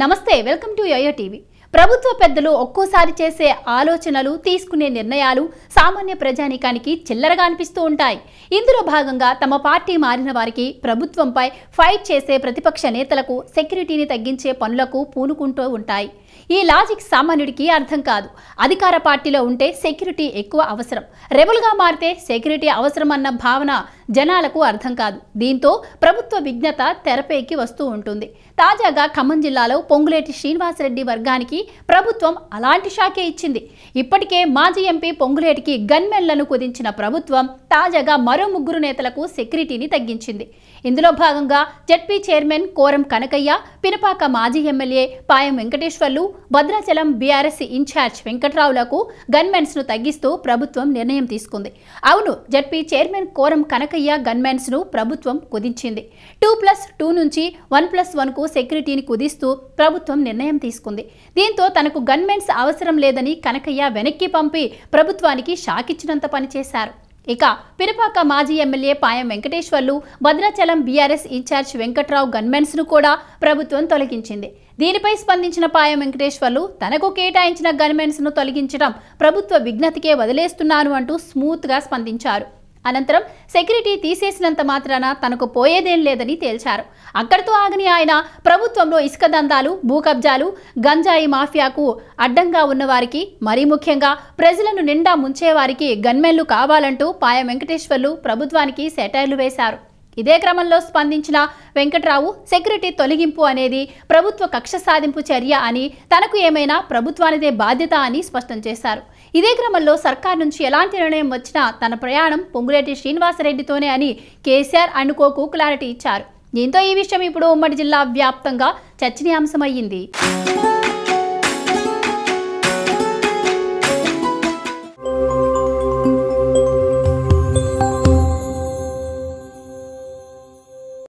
నమస్తే welcome to yo-yo TV ప్రభుత్వ పెద్దలు ఒక్కోసారి చేసే ఆలోచనలు తీసుకునే నిర్ణయాలు సామాన్య ప్రజానికానికి చిల్లరగా అనిపిస్తూ ఉంటాయి ఇందులో భాగంగా తమ పార్టీ మారిన వారికి ప్రభుత్వంపై ఫైట్ చేసే ప్రతిపక్ష నేతలకు సెక్యూరిటీని తగ్గించే పనులకు పూనుకుంటూ ఉంటాయి ఈ లాజిక్ సామాన్యుడికి అర్థం కాదు అధికార పార్టీలో ఉంటే సెక్యూరిటీ ఎక్కువ అవసరం రెబుల్గా మారితే సెక్యూరిటీ అవసరం అన్న భావన జనాలకు అర్థం కాదు దీంతో ప్రభుత్వ విజ్ఞత తెరపైకి వస్తూ ఉంటుంది తాజాగా ఖమ్మం జిల్లాలో పొంగులేటి శ్రీనివాసరెడ్డి వర్గానికి ప్రభుత్వం అలాంటి షాకే ఇచ్చింది ఇప్పటికే మాజీ ఎంపీ పొంగులేటికి గన్మెన్లను కుదించిన ప్రభుత్వం తాజాగా మరో ముగ్గురు నేతలకు సెక్యూరిటీని తగ్గించింది ఇందులో భాగంగా జెడ్పీ చైర్మన్ కోరం కనకయ్య పినపాక మాజీ ఎమ్మెల్యే పాయం వెంకటేశ్వర్లు భద్రాచలం బీఆర్ఎస్ ఇన్ఛార్జ్ వెంకట్రావులకు గన్మెన్స్ను తగ్గిస్తూ ప్రభుత్వం నిర్ణయం తీసుకుంది అవును Z P chairman Koram Kanakaiah gunmens ను ప్రభుత్వం కుదించింది టూ ప్లస్ టూ నుంచి వన్ ప్లస్ వన్కు సెక్యూరిటీని కుదిస్తూ ప్రభుత్వం నిర్ణయం తీసుకుంది దీంతో తనకు గన్మెన్స్ అవసరం లేదని కనకయ్య వెనక్కి పంపి ప్రభుత్వానికి షాక్ ఇచ్చినంత పనిచేశారు ఇక పిరపాక మాజీ ఎమ్మెల్యే పాయం వెంకటేశ్వర్లు భద్రాచలం బీఆర్ఎస్ ఇన్ఛార్జ్ వెంకట్రావు ను కూడా ప్రభుత్వం తొలగించింది దీనిపై స్పందించిన పాయం వెంకటేశ్వర్లు తనకు కేటాయించిన ను తొలగించడం ప్రభుత్వ విజ్ఞతకే వదిలేస్తున్నాను అంటూ స్మూత్గా స్పందించారు అనంతరం సెక్యూరిటీ తీసేసినంత మాత్రాన తనకు పోయేదేం లేదని తేల్చారు అక్కడితో ఆగని ఆయన ప్రభుత్వంలో ఇసుక దందాలు భూకబ్జాలు గంజాయి మాఫియాకు అడ్డంగా ఉన్నవారికి మరీ ముఖ్యంగా ప్రజలను నిండా ముంచేవారికి గన్మెన్లు కావాలంటూ పాయ వెంకటేశ్వర్లు ప్రభుత్వానికి సెటైర్లు వేశారు ఇదే క్రమంలో స్పందించిన వెంకట్రావు సెక్యూరిటీ తొలగింపు అనేది ప్రభుత్వ కక్ష సాధింపు చర్య అని తనకు ఏమైనా ప్రభుత్వానిదే బాధ్యత అని స్పష్టం చేశారు ఇదే క్రమంలో సర్కార్ నుంచి ఎలాంటి నిర్ణయం వచ్చినా తన ప్రయాణం పొంగులేటి శ్రీనివాసరెడ్డితోనే అని కేసీఆర్ అండ్ కోకు క్లారిటీ ఇచ్చారు దీంతో ఈ విషయం ఇప్పుడు ఉమ్మడి జిల్లా వ్యాప్తంగా చర్చనీయాంశమయ్యింది